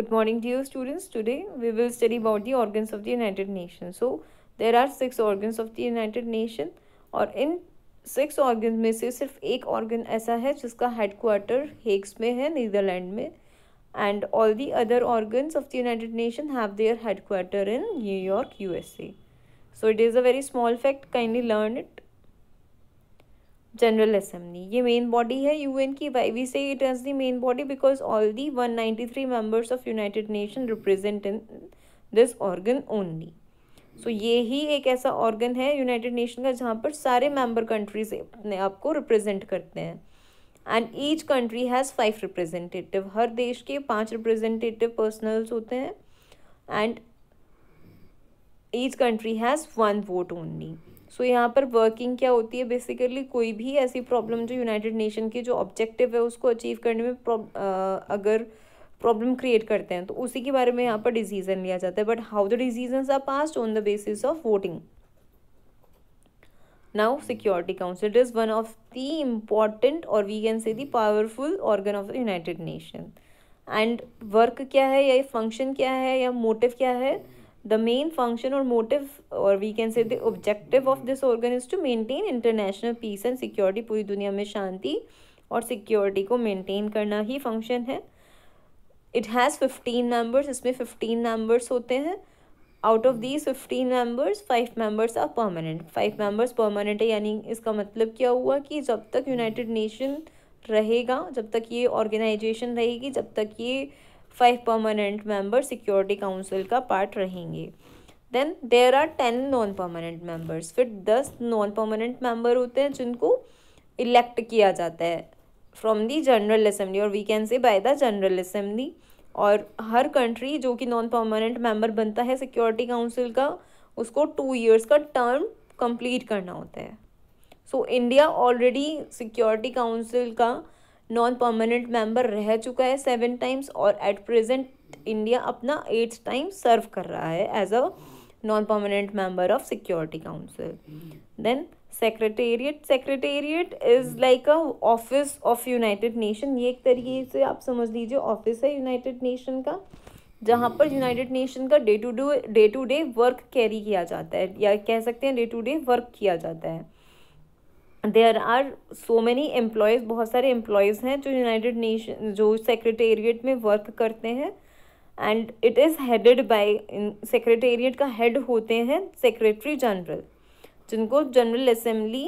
Good morning dear students. Today we will study about the organs of the United Nations. So there are six organs of the United Nations or in six organs में से सिर्फ एक organ ऐसा है जिसका headquarter Hague में Netherlands Netherland में and all the other organs of the United Nations have their headquarter in New York, USA. So it is a very small fact, kindly learn it. General assembly ये main body है U N की why we say it as the main body because all the one ninety three members of United Nation represent in this organ only so ये ही एक ऐसा organ है United Nation का जहाँ पर सारे मेम्बर कंट्रीज अपने आप को रिप्रेजेंट करते हैं and each country has five representative हर देश के पाँच रिप्रेजेंटेटिव पर्सनल्स होते हैं and each country has one vote only so so, यहाँ पर वर्किंग क्या होती है बेसिकली कोई भी ऐसी प्रॉब्लम जो यूनाइटेड नेशन के जो ऑब्जेक्टिव है उसको अचीव करने में अगर प्रॉब्लम क्रिएट करते हैं तो उसी के बारे में यहाँ पर डिसीजन लिया जाता है but how the decision are passed on the basis of voting now security council is one of the important और we can say the organ of the United Nation and work क्या है या function क्या है या motive क्या है the main function और मोटिव और we can say objective of this organ is to maintain international peace and security पूरी दुनिया में शांति और सिक्योरिटी को मेनटेन करना ही फंक्शन है इट हैज़ फिफ्टीन मेंबर्स इसमें फिफ्टीन मेम्बर्स होते हैं out of these fifteen members five members are permanent five members permanent है यानी इसका मतलब क्या हुआ कि जब तक यूनाइटेड नेशन रहेगा जब तक ये ऑर्गेनाइजेशन रहेगी जब तक ये five permanent member security council का पार्ट रहेंगे then there are ten non permanent members फिर दस नॉन परमानेंट मेंबर होते हैं जिनको इलेक्ट किया जाता है फ्रॉम दी जनरल असम्बली और we can say by the general assembly और हर कंट्री जो कि नॉन परमानेंट मेंबर बनता है सिक्योरिटी काउंसिल का उसको टू ईयर्स का टर्म कंप्लीट करना होता है so India already security council का नॉन परमानेंट मेंबर रह चुका है सेवन टाइम्स और एट प्रेजेंट इंडिया अपना एट्थ टाइम सर्व कर रहा है as a non permanent member of security council then secretariat secretariat is like a office of United Nation ये एक तरीके से आप समझ लीजिए ऑफिस है यूनाइटेड नेशन का जहाँ पर यूनाइटेड नेशन का day to day day to day work carry किया जाता है या कह सकते हैं डे टू डे वर्क किया जाता है there are so many employees बहुत सारे एम्प्लॉयज़ हैं जो यूनाइटेड नेशन जो सेक्रेटेरिएट में वर्क करते हैं and it is headed by secretariat का हेड होते हैं सेक्रेटरी जनरल जिनको जनरल असम्बली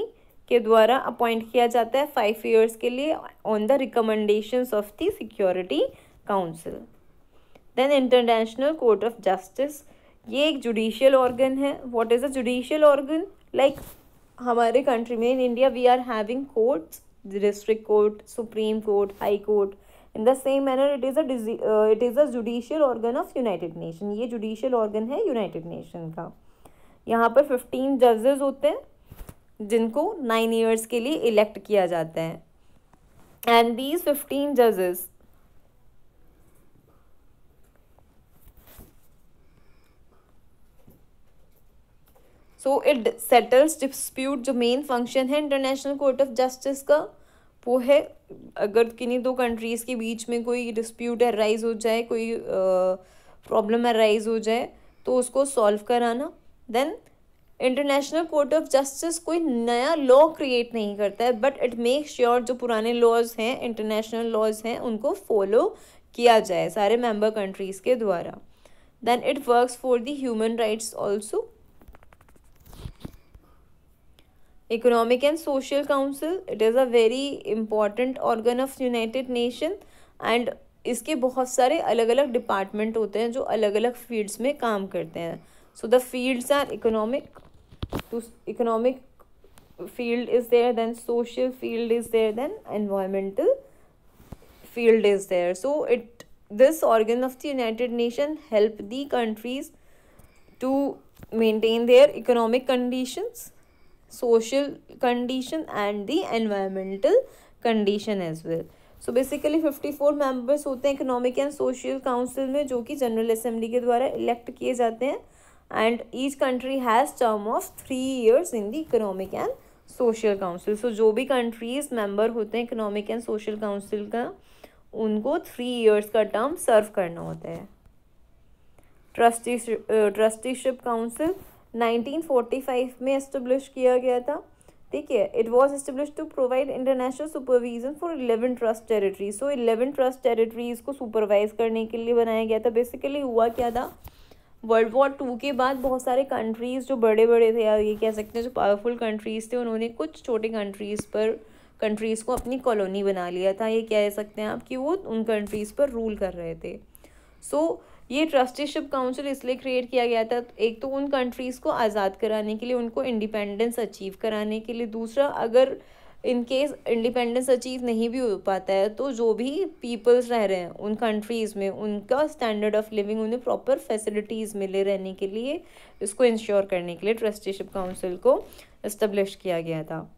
के द्वारा अपॉइंट किया जाता है फाइव ईयर्स के लिए on the recommendation of the security council then international court of justice ये एक जुडिशियल ऑर्गन है what is a judicial organ like हमारे कंट्री में in India we are having courts district court supreme court high court in the same manner it is a it is a judicial organ of United Nation ये judicial organ है United Nation का यहाँ पर fifteen जजेस होते हैं जिनको nine years के लिए इलेक्ट किया जाता है एंड दीज फिफ्टीन जजेस सो इट सेटल्स डिस्प्यूट जो मेन फंक्शन है इंटरनेशनल कोर्ट ऑफ जस्टिस का वो है अगर किन्हीं दो कंट्रीज़ के बीच में कोई डिस्प्यूट अराइज हो जाए कोई प्रॉब्लम अराइज हो जाए तो उसको सॉल्व कराना then international court of justice कोई नया लॉ क्रिएट नहीं करता है बट इट मेक श्योर जो पुराने लॉज हैं इंटरनेशनल लॉज हैं उनको फॉलो किया जाए सारे मेंबर कंट्रीज़ के द्वारा then it works for the human rights also economic and social council it is a very important organ of United Nation and इसके बहुत सारे अलग अलग डिपार्टमेंट होते हैं जो अलग अलग फील्ड्स में काम करते हैं so the fields are economic economic field is there then social field is there then environmental field is there so it this organ of the United Nation help the countries to maintain their economic conditions social condition and the environmental condition as well so basically fifty four members होते हैं economic and social council में जो कि general assembly के द्वारा elect किए जाते हैं and each country has term of three years in the economic and social council so जो भी कंट्रीज मेंबर होते हैं इकोनॉमिक एंड सोशल काउंसिल का उनको थ्री ईयर्स का टर्म सर्व करना होता है ट्रस्टी ट्रस्टीशिप काउंसिल 1945 में इस्टेब्लिश किया गया था ठीक है it was establish to provide international supervision for eleven trust territory so eleven trust territories को सुपरवाइज करने के लिए बनाया गया था बेसिकली हुआ क्या था वर्ल्ड वॉर टू के बाद बहुत सारे कंट्रीज़ जो बड़े बड़े थे या ये कह सकते हैं जो पावरफुल कंट्रीज़ थे उन्होंने कुछ छोटे कंट्रीज़ पर कंट्रीज़ को अपनी कॉलोनी बना लिया था ये कह सकते हैं आप कि वो उन कंट्रीज़ पर रूल कर रहे थे सो so, ये ट्रस्टीशिप काउंसिल इसलिए क्रिएट किया गया था एक तो उन कंट्रीज़ को आज़ाद कराने के लिए उनको इंडिपेंडेंस अचीव कराने के लिए दूसरा अगर इन केस इंडिपेंडेंस अचीव नहीं भी हो पाता है तो जो भी पीपल्स रह रहे हैं उन कंट्रीज़ में उनका स्टैंडर्ड ऑफ लिविंग उन्हें प्रॉपर फैसिलिटीज़ मिले रहने के लिए इसको इंश्योर करने के लिए ट्रस्टीशिप काउंसिल को इस्टब्लिश किया गया था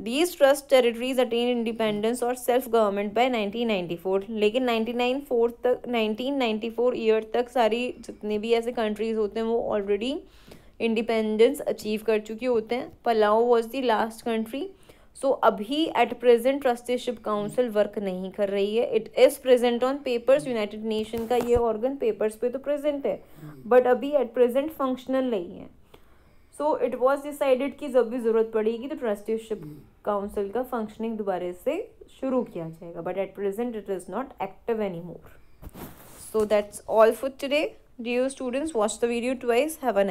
these trust territories attain independence और self government by nineteen ninety four लेकिन नाइन फोर तक नाइनटीन नाइन्टी फोर ईयर तक सारी जितने भी ऐसे कंट्रीज होते हैं वो ऑलरेडी इंडिपेंडेंस अचीव कर चुके होते हैं Palau was the last country so अभी at present trusteeship council work नहीं कर रही है it is present on papers United Nation का ये ऑर्गन पेपर्स पे तो प्रेजेंट है बट अभी एट प्रेजेंट फंक्शनल नहीं है सो इट वॉज डिसाइडेड कि जब भी ज़रूरत पड़ेगी तो ट्रस्टीशिप काउंसिल hmm. का फंक्शनिंग दोबारा से शुरू किया जाएगा but at present it is not active any more so that's all for today dear students watch the video twice have a